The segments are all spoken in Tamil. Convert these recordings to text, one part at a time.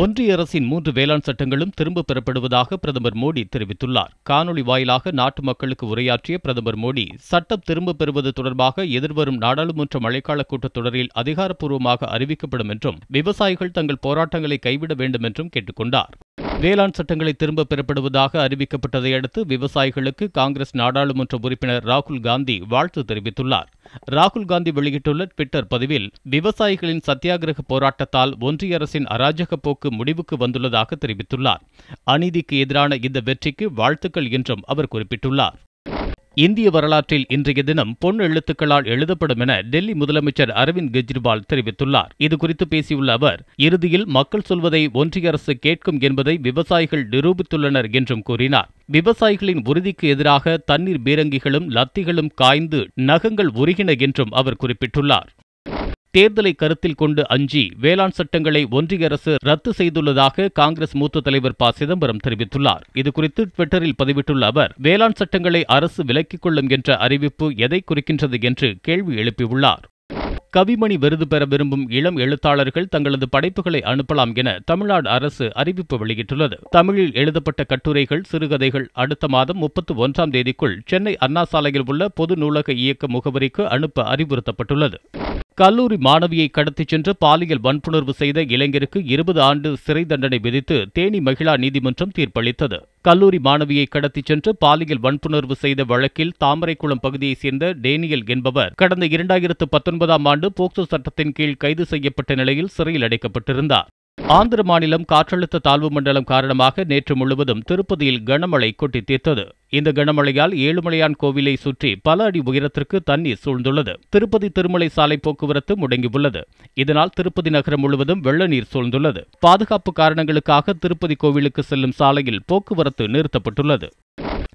ஒன்றிய அரசின் மூன்று வேளாண் சட்டங்களும் திரும்பப் பெறப்படுவதாக பிரதமர் மோடி தெரிவித்துள்ளார் காணொலி வாயிலாக நாட்டு மக்களுக்கு உரையாற்றிய பிரதமர் மோடி சட்டம் திரும்பப் பெறுவது தொடர்பாக எதிர்வரும் நாடாளுமன்ற மழைக்கால கூட்டத்தொடரில் அதிகாரப்பூர்வமாக அறிவிக்கப்படும் என்றும் விவசாயிகள் தங்கள் போராட்டங்களை கைவிட வேண்டும் என்றும் கேட்டுக்கொண்டார் வேளாண் சட்டங்களை திரும்ப பெறப்படுவதாக அறிவிக்கப்பட்டதை அடுத்து விவசாயிகளுக்கு காங்கிரஸ் நாடாளுமன்ற உறுப்பினர் ராகுல் காந்தி வாழ்த்து தெரிவித்துள்ளார் ராகுல் காந்தி வெளியிட்டுள்ள ட்விட்டர் பதிவில் விவசாயிகளின் சத்தியாகிரக போராட்டத்தால் ஒன்றிய அரசின் அராஜக போக்கு முடிவுக்கு வந்துள்ளதாக தெரிவித்துள்ளார் அநீதிக்கு எதிரான இந்த வெற்றிக்கு வாழ்த்துக்கள் என்றும் அவர் குறிப்பிட்டுள்ளார் இந்திய வரலாற்றில் இன்றைய தினம் பொன் எழுத்துக்களால் எழுதப்படும் என டெல்லி முதலமைச்சர் அரவிந்த் கெஜ்ரிவால் தெரிவித்துள்ளார் இதுகுறித்து பேசியுள்ள அவர் இறுதியில் மக்கள் சொல்வதை ஒன்றிய அரசு கேட்கும் என்பதை விவசாயிகள் நிரூபித்துள்ளனர் என்றும் கூறினார் விவசாயிகளின் உறுதிக்கு எதிராக தண்ணீர் பீரங்கிகளும் லத்திகளும் காய்ந்து நகங்கள் உருகின என்றும் அவர் குறிப்பிட்டுள்ளார் தேர்தலை கருத்தில் கொண்டு அஞ்சி வேளாண் சட்டங்களை ஒன்றிய அரசு ரத்து செய்துள்ளதாக காங்கிரஸ் மூத்த தலைவர் ப சிதம்பரம் தெரிவித்துள்ளார் இதுகுறித்து ட்விட்டரில் பதிவிட்டுள்ள அவர் வேளாண் சட்டங்களை அரசு விலக்கிக் கொள்ளும் என்ற அறிவிப்பு எதை குறிக்கின்றது என்று கேள்வி எழுப்பியுள்ளார் கவிமணி விருது பெற விரும்பும் இளம் எழுத்தாளர்கள் தங்களது படைப்புகளை அனுப்பலாம் என தமிழ்நாடு அரசு அறிவிப்பு வெளியிட்டுள்ளது தமிழில் எழுதப்பட்ட கட்டுரைகள் சிறுகதைகள் அடுத்த மாதம் முப்பத்தி ஒன்றாம் தேதிக்குள் சென்னை அண்ணா சாலையில் உள்ள பொது நூலக இயக்க முகவரிக்கு அனுப்ப அறிவுறுத்தப்பட்டுள்ளது கல்லூரி மாணவியை கடத்திச் சென்று பாலியல் வன்புணர்வு செய்த இளைஞருக்கு இருபது ஆண்டு சிறை தண்டனை விதித்து தேனி மகிழா நீதிமன்றம் தீர்ப்பளித்தது கல்லூரி மாணவியை கடத்திச் சென்று பாலியல் வன்புணர்வு செய்த வழக்கில் தாமரைக்குளம் பகுதியைச் சேர்ந்த டேனியல் என்பவர் கடந்த இரண்டாயிரத்து பத்தொன்பதாம் ஆண்டு போக்சோ சட்டத்தின் கீழ் கைது செய்யப்பட்ட நிலையில் சிறையில் அடைக்கப்பட்டிருந்தார் ஆந்திர மாநிலம் காற்றழுத்த தாழ்வு மண்டலம் காரணமாக நேற்று முழுவதும் திருப்பதியில் கனமழை கொட்டி தீர்த்தது இந்த கனமழையால் ஏழுமலையான் கோவிலை சுற்றி பல அடி உயரத்திற்கு தண்ணீர் சூழ்ந்துள்ளது திருப்பதி திருமலை சாலை போக்குவரத்து முடங்கியுள்ளது இதனால் திருப்பதி நகரம் முழுவதும் வெள்ள நீர் சூழ்ந்துள்ளது பாதுகாப்பு காரணங்களுக்காக திருப்பதி கோவிலுக்கு செல்லும் சாலையில் போக்குவரத்து நிறுத்தப்பட்டுள்ளது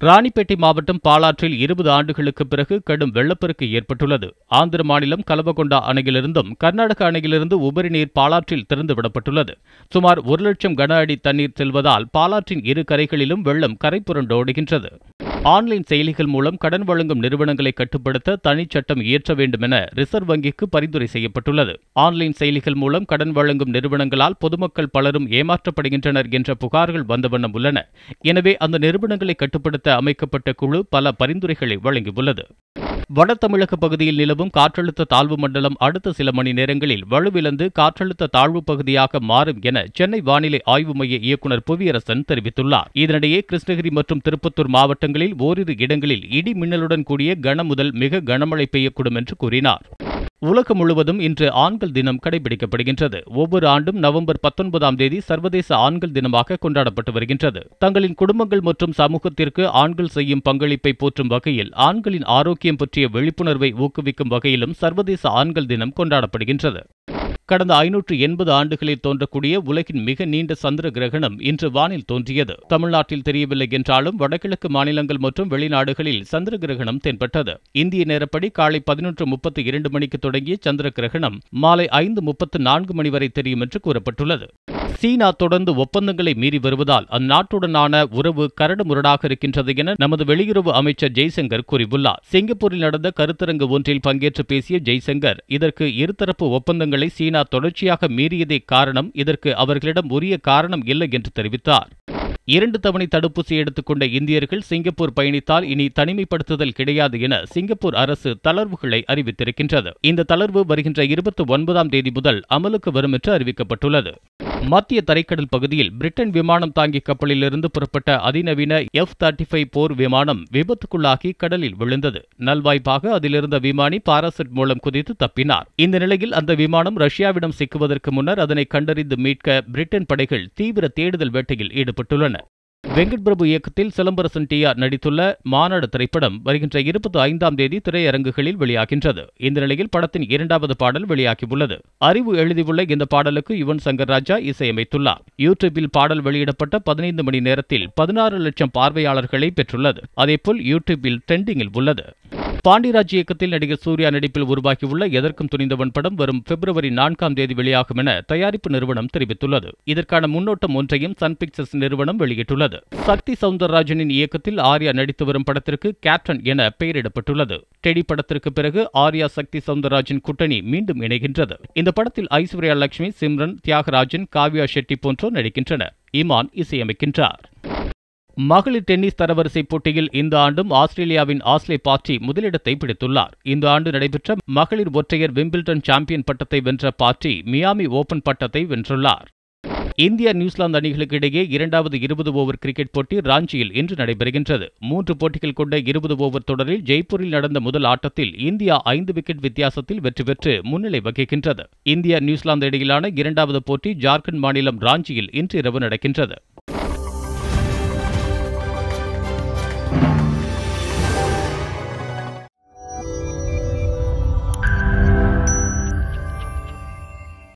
ராணிப்பேட்டை மாவட்டம் பாலாற்றில் இருபது ஆண்டுகளுக்கு பிறகு கடும் வெள்ளப்பெருக்கு ஏற்பட்டுள்ளது ஆந்திர மாநிலம் கலவகொண்டா அணையிலிருந்தும் கர்நாடக அணையிலிருந்து உபரி நீர் பாலாற்றில் திறந்துவிடப்பட்டுள்ளது சுமார் ஒரு லட்சம் கன அடி தண்ணீர் செல்வதால் பாலாற்றின் இரு கரைகளிலும் வெள்ளம் கரை புரண்டோடுகின்றது ஆன்லைன் செயலிகள் மூலம் கடன் வழங்கும் நிறுவனங்களை கட்டுப்படுத்த தனிச்சட்டம் இயற்ற வேண்டும் என ரிசர்வ் வங்கிக்கு பரிந்துரை செய்யப்பட்டுள்ளது ஆன்லைன் செயலிகள் மூலம் கடன் வழங்கும் நிறுவனங்களால் பொதுமக்கள் பலரும் ஏமாற்றப்படுகின்றனர் என்ற புகார்கள் வந்த வண்ணம் உள்ளன எனவே அந்த நிறுவனங்களை கட்டுப்படுத்த அமைக்கப்பட்ட குழு பல பரிந்துரைகளை வழங்கியுள்ளது வட தமிழக பகுதியில் நிலவும் காற்றழுத்த தாழ்வு மண்டலம் அடுத்த சில மணி நேரங்களில் வலுவிழந்து காற்றழுத்த தாழ்வு பகுதியாக மாறும் என சென்னை வானிலை ஆய்வு மைய இயக்குநர் புவியரசன் தெரிவித்துள்ளார் இதனிடையே கிருஷ்ணகிரி மற்றும் திருப்பத்தூர் மாவட்டங்களில் ஓரிரு இடங்களில் இடி மின்னலுடன் கூடிய கன முதல் மிக கனமழை பெய்யக்கூடும் என்று கூறினார் உலகம் முழுவதும் இன்று ஆண்கள் தினம் கடைபிடிக்கப்படுகின்றது ஒவ்வொரு ஆண்டும் நவம்பர் பத்தொன்பதாம் தேதி சர்வதேச ஆண்கள் தினமாக கொண்டாடப்பட்டு வருகின்றது தங்களின் குடும்பங்கள் மற்றும் சமூகத்திற்கு ஆண்கள் செய்யும் பங்களிப்பை போற்றும் வகையில் ஆண்களின் ஆரோக்கியம் பற்றிய விழிப்புணர்வை ஊக்குவிக்கும் வகையிலும் சர்வதேச ஆண்கள் தினம் கொண்டாடப்படுகின்றது கடந்த ஐநூற்று எண்பது ஆண்டுகளில் தோன்றக்கூடிய உலகின் மிக நீண்ட சந்திர கிரகணம் இன்று வானில் தோன்றியது தமிழ்நாட்டில் தெரியவில்லை என்றாலும் வடகிழக்கு மாநிலங்கள் மற்றும் வெளிநாடுகளில் சந்திர கிரகணம் தென்பட்டது இந்திய நேரப்படி காலை பதினொன்று முப்பத்தி இரண்டு மணிக்கு தொடங்கிய சந்திர கிரகணம் மாலை ஐந்து முப்பத்து நான்கு மணி வரை தெரியும் என்று கூறப்பட்டுள்ளது சீனா தொடர்ந்து ஒப்பந்தங்களை மீறி வருவதால் அந்நாட்டுடனான உறவு கரடுமுரடாக இருக்கின்றது என நமது வெளியுறவு அமைச்சர் ஜெய்சங்கர் கூறியுள்ளார் சிங்கப்பூரில் நடந்த கருத்தரங்கு ஒன்றில் பங்கேற்று பேசிய ஜெய்சங்கர் இதற்கு இருதரப்பு ஒப்பந்தங்களை சீனா தொடர்ச்சியாக மீறியதே காரணம் இதற்கு அவர்களிடம் உரிய காரணம் இல்லை என்று தெரிவித்தார் இரண்டு தவணை தடுப்பூசி எடுத்துக்கொண்ட இந்தியர்கள் சிங்கப்பூர் பயணித்தால் இனி தனிமைப்படுத்துதல் கிடையாது என சிங்கப்பூர் அரசு தளர்வுகளை அறிவித்திருக்கின்றது இந்த தளர்வு வருகின்ற இருபத்தி ஒன்பதாம் தேதி முதல் அமலுக்கு வரும் என்று அறிவிக்கப்பட்டுள்ளது மத்திய தரைக்கடல் பகுதியில் பிரிட்டன் விமானம் தாங்கி கப்பலிலிருந்து புறப்பட்ட அதிநவீன எஃப் தேர்ட்டி ஃபைவ் போர் விமானம் விபத்துக்குள்ளாகி கடலில் விழுந்தது நல்வாய்ப்பாக அதிலிருந்த விமானி பாராசெட் மூலம் குதித்து தப்பினார் இந்த நிலையில் அந்த விமானம் ரஷ்யாவிடம் சிக்குவதற்கு முன்னர் அதனை கண்டறிந்து மீட்க பிரிட்டன் படைகள் தீவிர தேடுதல் வேட்டையில் ஈடுபட்டுள்ளன வெங்கட் பிரபு இயக்கத்தில் சிலம்பரசன் டி ஆர் நடித்துள்ள மாநாடு திரைப்படம் வருகின்ற இருபத்தி ஐந்தாம் தேதி திரையரங்குகளில் வெளியாகின்றது இந்த நிலையில் படத்தின் இரண்டாவது பாடல் வெளியாகியுள்ளது அறிவு எழுதியுள்ள இந்த பாடலுக்கு யுவன் சங்கர் ராஜா இசையமைத்துள்ளார் யூடியூபில் பாடல் வெளியிடப்பட்ட பதினைந்து மணி நேரத்தில் பதினாறு லட்சம் பார்வையாளர்களை பெற்றுள்ளது அதேபோல் யூடியூபில் ட்ரெண்டிங்கில் உள்ளது பாண்டியராஜ் இயக்கத்தில் நடிகர் சூர்யா நடிப்பில் உருவாகியுள்ள எதற்கும் துணிந்தவன் படம் வரும் பிப்ரவரி நான்காம் தேதி வெளியாகும் என தயாரிப்பு நிறுவனம் தெரிவித்துள்ளது இதற்கான முன்னோட்டம் ஒன்றையும் சன் பிக்சர்ஸ் நிறுவனம் வெளியிட்டுள்ளது சக்தி சவுந்தரராஜனின் இயக்கத்தில் ஆர்யா நடித்து வரும் படத்திற்கு கேப்டன் என பெயரிடப்பட்டுள்ளது டெடி படத்திற்கு பிறகு ஆர்யா சக்தி சவுந்தரராஜன் கூட்டணி மீண்டும் இணைகின்றது இந்த படத்தில் ஐஸ்வர்யா லட்சுமி சிம்ரன் தியாகராஜன் காவ்யா ஷெட்டி போன்றோர் நடிக்கின்றனர் இமான் இசையமைக்கின்றார் மகளிர் டென்னிஸ் தரவரிசை போட்டியில் இந்த ஆண்டும் ஆஸ்திரேலியாவின் ஆஸ்லே பாற்றி முதலிடத்தை பிடித்துள்ளார் இந்த ஆண்டு நடைபெற்ற மகளிர் ஒற்றையர் விம்பிள்டன் சாம்பியன் பட்டத்தை வென்ற பாற்றி மியாமி ஓபன் பட்டத்தை வென்றுள்ளார் இந்தியா நியூசிலாந்து அணிகளுக்கு இடையே இரண்டாவது இருபது ஓவர் கிரிக்கெட் போட்டி ராஞ்சியில் இன்று நடைபெறுகின்றது மூன்று போட்டிகள் கொண்ட இருபது ஓவர் தொடரில் ஜெய்ப்பூரில் நடந்த முதல் ஆட்டத்தில் இந்தியா ஐந்து விக்கெட் வித்தியாசத்தில் வெற்றி பெற்று முன்னிலை வகிக்கின்றது இந்தியா நியூசிலாந்து இடையிலான இரண்டாவது போட்டி ஜார்க்கண்ட் மாநிலம் ராஞ்சியில் இன்று இரவு நடக்கின்றது